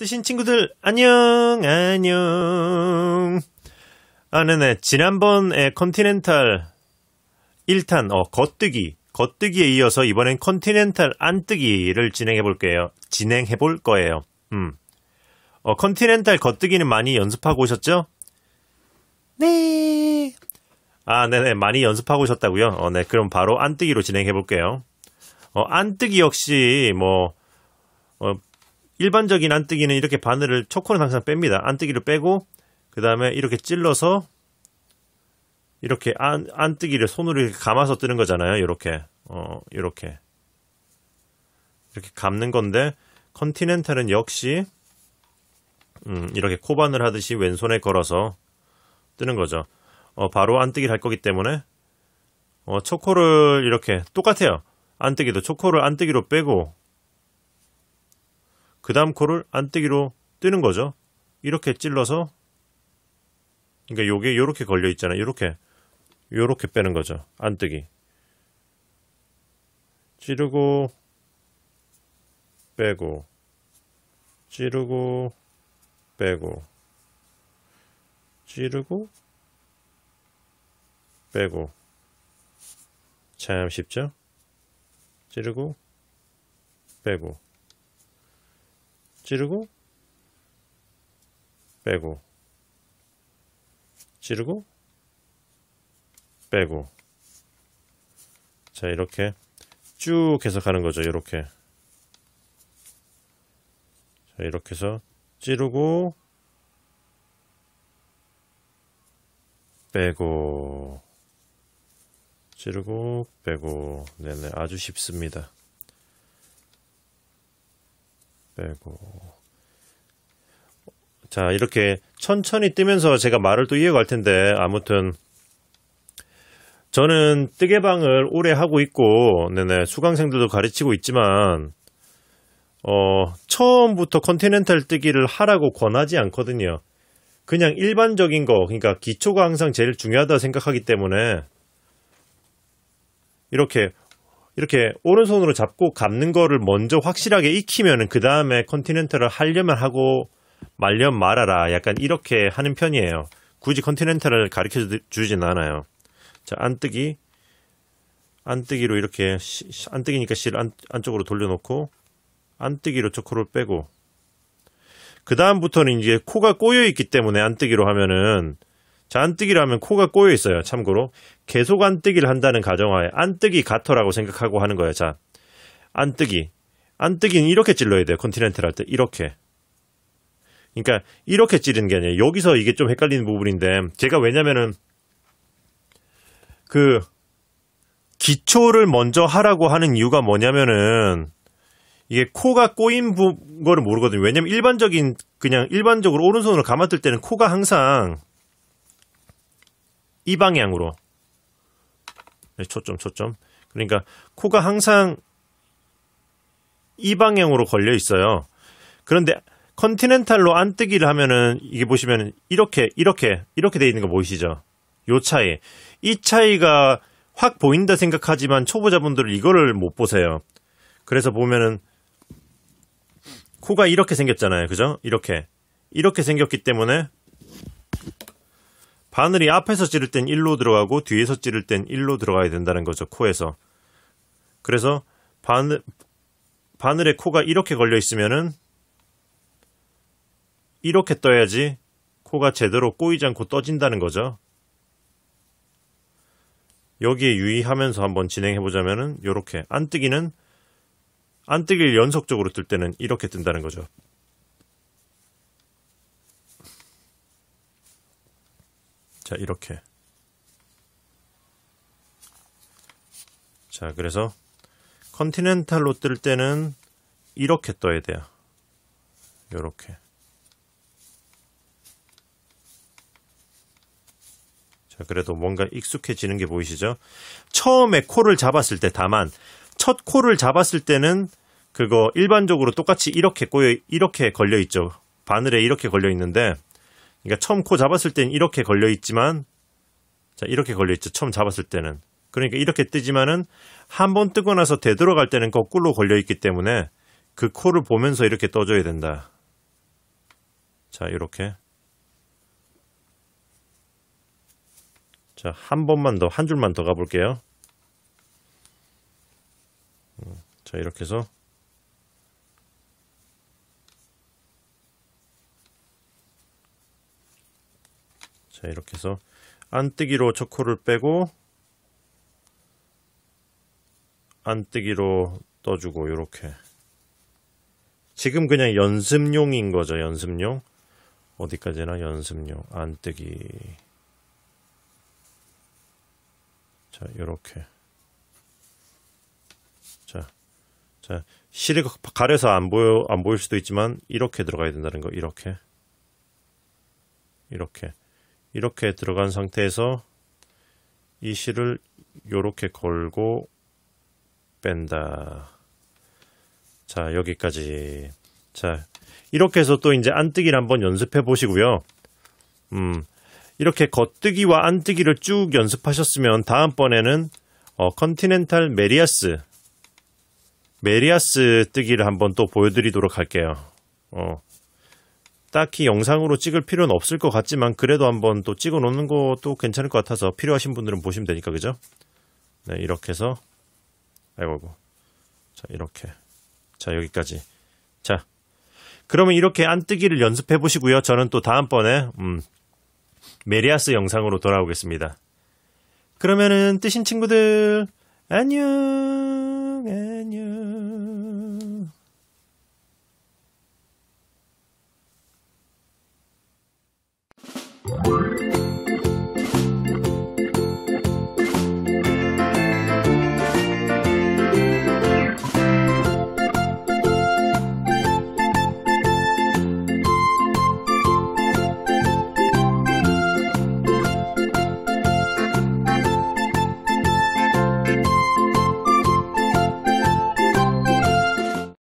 뜨신 친구들 안녕 안녕 아 네네 지난번에 컨티넨탈 1탄 어 겉뜨기 겉뜨기에 이어서 이번엔 컨티넨탈 안뜨기를 진행해 볼게요 진행해 볼 거예요 음 어, 컨티넨탈 겉뜨기는 많이 연습하고 오셨죠? 네. 아, 네네. 많이 연습하고 오셨다고요? 어, 네. 그럼 바로 안뜨기로 진행해 볼게요. 어, 안뜨기 역시 뭐 어, 일반적인 안뜨기는 이렇게 바늘을 초코는 항상 뺍니다. 안뜨기를 빼고 그 다음에 이렇게 찔러서 이렇게 안, 안뜨기를 손으로 이렇게 감아서 뜨는 거잖아요. 이렇게 어 이렇게 이렇게 감는 건데 컨티넨탈은 역시 음, 이렇게 코바늘 하듯이 왼손에 걸어서 뜨는 거죠. 어, 바로 안뜨기를 할 거기 때문에 어, 초코를 이렇게 똑같아요. 안뜨기도 초코를 안뜨기로 빼고 그 다음 코를 안뜨기로 뜨는 거죠. 이렇게 찔러서 그러니까 요게 요렇게 걸려 있잖아요. 요렇게 요렇게 빼는 거죠. 안뜨기. 찌르고 빼고 찌르고 빼고 찌르고 빼고 참 쉽죠? 찌르고 빼고 찌르고 빼고 찌르고 빼고 자 이렇게 쭉 해서 하는 거죠 이렇게 자 이렇게 해서 찌르고 빼고 찌르고 빼고 네네 아주 쉽습니다 아이고. 자, 이렇게 천천히 뜨면서 제가 말을 또 이어갈 텐데, 아무튼. 저는 뜨개방을 오래 하고 있고, 네네, 수강생들도 가르치고 있지만, 어, 처음부터 컨티넨탈 뜨기를 하라고 권하지 않거든요. 그냥 일반적인 거, 그러니까 기초가 항상 제일 중요하다 생각하기 때문에, 이렇게 이렇게 오른손으로 잡고 감는 거를 먼저 확실하게 익히면은 그 다음에 컨티넨터를 하려면 하고 말려 말아라. 약간 이렇게 하는 편이에요. 굳이 컨티넨터를 가르쳐 주진 않아요. 자, 안뜨기. 안뜨기로 이렇게, 시, 안뜨기니까 실 안, 안쪽으로 돌려놓고, 안뜨기로 초코를 빼고, 그 다음부터는 이제 코가 꼬여있기 때문에 안뜨기로 하면은, 잔뜨기라면 코가 꼬여 있어요. 참고로 계속 안뜨기를 한다는 가정하에 안뜨기 가터라고 생각하고 하는 거예요. 자, 안뜨기, 안뜨기는 이렇게 찔러야 돼요. 컨티넨탈 할때 이렇게. 그러니까 이렇게 찌르는 게 아니에요. 여기서 이게 좀 헷갈리는 부분인데 제가 왜냐면은 그 기초를 먼저 하라고 하는 이유가 뭐냐면은 이게 코가 꼬인 부, 거를 모르거든요. 왜냐면 일반적인 그냥 일반적으로 오른손으로 감아뜰 때는 코가 항상 이 방향으로 네, 초점 초점 그러니까 코가 항상 이 방향으로 걸려 있어요. 그런데 컨티넨탈로 안뜨기를 하면은 이게 보시면 이렇게 이렇게 이렇게 돼 있는 거 보이시죠? 요 차이. 이 차이가 확 보인다 생각하지만 초보자분들은 이거를 못 보세요. 그래서 보면은 코가 이렇게 생겼잖아요. 그죠? 이렇게. 이렇게 생겼기 때문에 바늘이 앞에서 찌를 땐1로 들어가고 뒤에서 찌를 땐1로 들어가야 된다는 거죠. 코에서. 그래서 바늘 바늘에 코가 이렇게 걸려 있으면은 이렇게 떠야지 코가 제대로 꼬이지 않고 떠진다는 거죠. 여기에 유의하면서 한번 진행해 보자면은 이렇게안 뜨기는 안 뜨기를 연속적으로 뜰 때는 이렇게 뜬다는 거죠. 자, 이렇게. 자, 그래서 컨티넨탈로 뜰 때는 이렇게 떠야 돼요. 요렇게. 자, 그래도 뭔가 익숙해지는 게 보이시죠? 처음에 코를 잡았을 때 다만 첫 코를 잡았을 때는 그거 일반적으로 똑같이 이렇게 꼬여 이렇게 걸려 있죠. 바늘에 이렇게 걸려 있는데 그러니까 처음 코 잡았을 땐 이렇게 걸려 있지만 자, 이렇게 걸려 있죠. 처음 잡았을 때는. 그러니까 이렇게 뜨지만은 한번 뜨고 나서 되돌아갈 때는 거꾸로 걸려 있기 때문에 그 코를 보면서 이렇게 떠줘야 된다. 자, 이렇게. 자, 한 번만 더, 한 줄만 더 가볼게요. 음, 자, 이렇게 해서 자 이렇게 해서 안뜨기로 초코를 빼고 안뜨기로 떠주고 이렇게 지금 그냥 연습용인 거죠 연습용 어디까지나 연습용 안뜨기 자 이렇게 자, 자 실이 가려서 안 보여 안 보일 수도 있지만 이렇게 들어가야 된다는 거 이렇게 이렇게 이렇게 들어간 상태에서 이 실을 이렇게 걸고 뺀다. 자 여기까지 자 이렇게 해서 또 이제 안뜨기를 한번 연습해 보시고요. 음 이렇게 겉뜨기와 안뜨기를 쭉 연습하셨으면 다음번에는 어, 컨티넨탈 메리아스 메리아스 뜨기를 한번 또 보여드리도록 할게요. 어. 딱히 영상으로 찍을 필요는 없을 것 같지만 그래도 한번 또 찍어 놓는 것도 괜찮을 것 같아서 필요하신 분들은 보시면 되니까 그죠? 네, 이렇게 해서 아이고 자 이렇게 자 여기까지 자 그러면 이렇게 안뜨기를 연습해 보시고요 저는 또 다음번에 음, 메리아스 영상으로 돌아오겠습니다 그러면은 뜨신 친구들 안녕 안녕